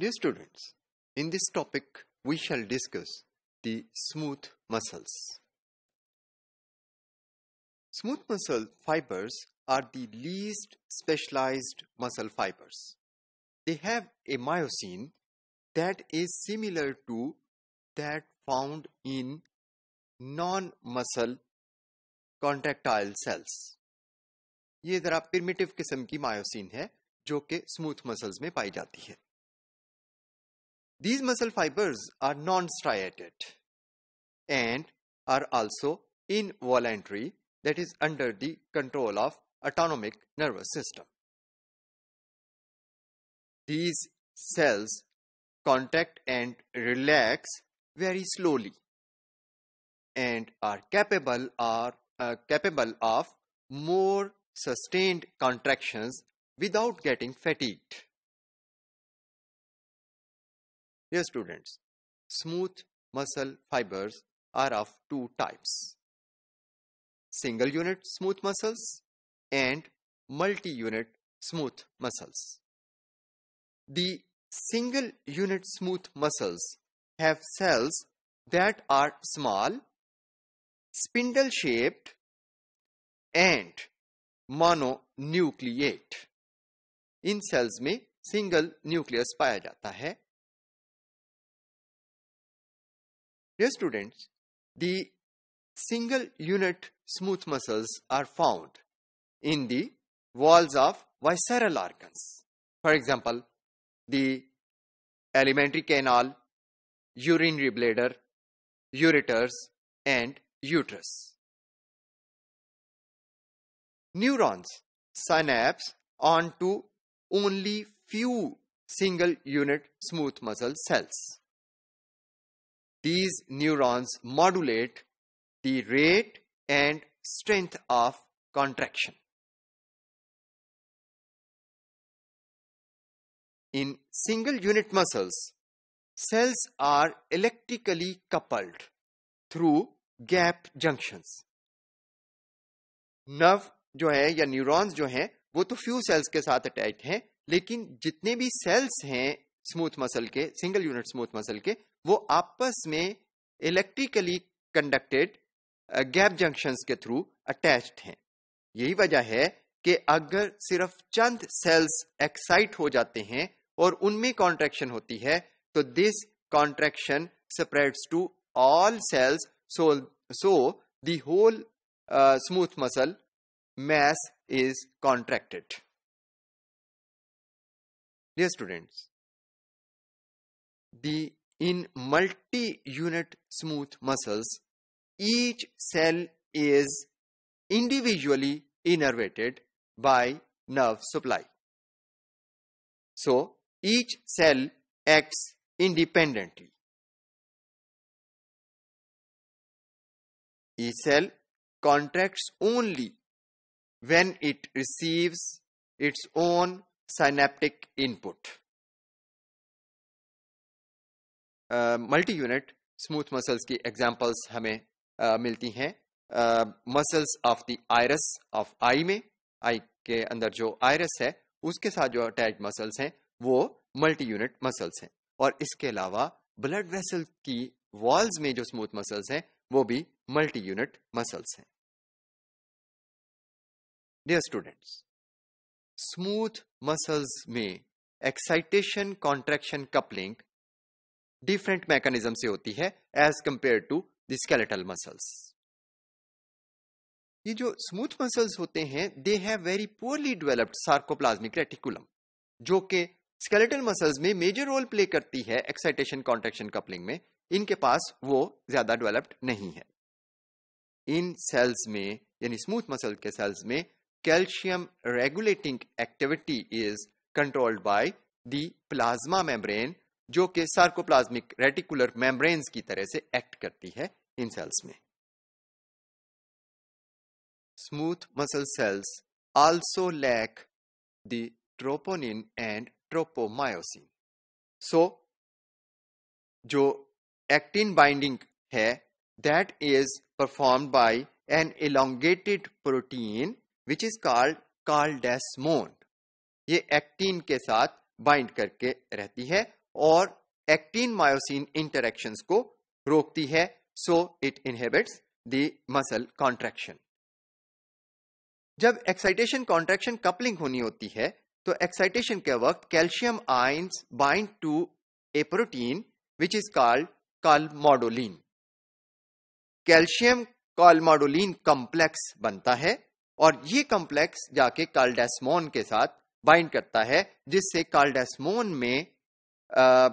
Dear students, in this topic we shall discuss the smooth muscles. Smooth muscle fibers are the least specialized muscle fibers. They have a myosin that is similar to that found in non-muscle contractile cells. ये ज़रा primitive किस्म की myosin है जो कि smooth muscles में पाई जाती है these muscle fibers are non-striated and are also involuntary that is under the control of autonomic nervous system. These cells contact and relax very slowly and are capable are uh, capable of more sustained contractions without getting fatigued. Dear students, smooth muscle fibers are of two types. Single unit smooth muscles and multi-unit smooth muscles. The single unit smooth muscles have cells that are small, spindle shaped and mononucleate इन cells में single nucleus पाया जाता है Dear students, the single unit smooth muscles are found in the walls of visceral organs. For example, the alimentary canal, urinary bladder, ureters and uterus. Neurons synapse onto only few single unit smooth muscle cells. these neurons modulate the rate and strength of contraction. In single unit muscles, cells are electrically coupled through gap junctions. Nerve जो है या neurons जो हैं वो तो few sales के साथ attach हैं लेकिन जितने भी सेल्स हैं स्मूथ मसल के सिंगल यूनिट स्मूथ मसल के वो आपस में इलेक्ट्रिकली कंडक्टेड गैप जंक्शंस के थ्रू अटैच्ड हैं यही वजह है कि अगर सिर्फ चंद सेल्स एक्साइट हो जाते हैं और उनमें कॉन्ट्रेक्शन होती है तो this contraction spreads to all cells so so whole smooth muscle mass is contracted dear students the in multi-unit smooth muscles, each cell is individually innervated by nerve supply. So, each cell acts independently. Each cell contracts only when it receives its own synaptic input. Multi unit smooth muscles की examples हमें uh, मिलती हैं muscles of the iris of eye में eye के अंदर जो Iris है उसके साथ जो अटैच मसल्स हैं वो मल्टी यूनिट मसल्स हैं और इसके अलावा ब्लड वेसल की वॉल्स में जो स्मूथ मसल्स हैं वो भी मल्टी यूनिट मसल्स हैं डियर स्टूडेंट्स स्मूथ मसल्स में excitation contraction coupling different mechanism से होती है as compare to the skeletal muscles ये जो स्मूथ मसल्स होते हैं they have very poorly developed sarcoplasmic reticulum जो कि स्केलेटल मसल्स में मेजर रोल प्ले करती है एक्साइटेशन कॉन्ट्रेक्शन कपलिंग में इनके पास वो ज्यादा डेवलप्ड नहीं है इन सेल्स में यानी स्मूथ मसल के सेल्स में calcium regulating activity is controlled by the plasma membrane जो कि सार्कोप्लाज्मिक रेटिकुलर मेम्ब्रेन्स की तरह से एक्ट करती है इन सेल्स में smooth muscle cells also lack the troponin and tropomyosin so जो एक्टिन बाइंडिंग है that is perform by an elongated protein which is called desmin ये एक्टिन के साथ बाइंड करके रहती है और एक्टीन मायोसिन इंटरेक्शन को रोकती है so it inhibits the muscle contraction जब एक्साइटेशन कॉन्ट्रेक्शन कपलिंग होनी होती है तो एक्साइटेशन के वक्त calcium ions bind to a protein which is called calmodulin calcium calmodulin complex बनता है और ये कॉम्प्लेक्स जाके काल्डेस्मोन के साथ बाइंड करता है जिससे काल्डेस्मोन में Uh,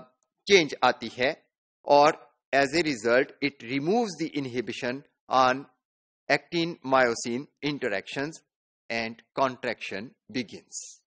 change aati hai or as a result it removes the inhibition on actin myosin interactions and contraction begins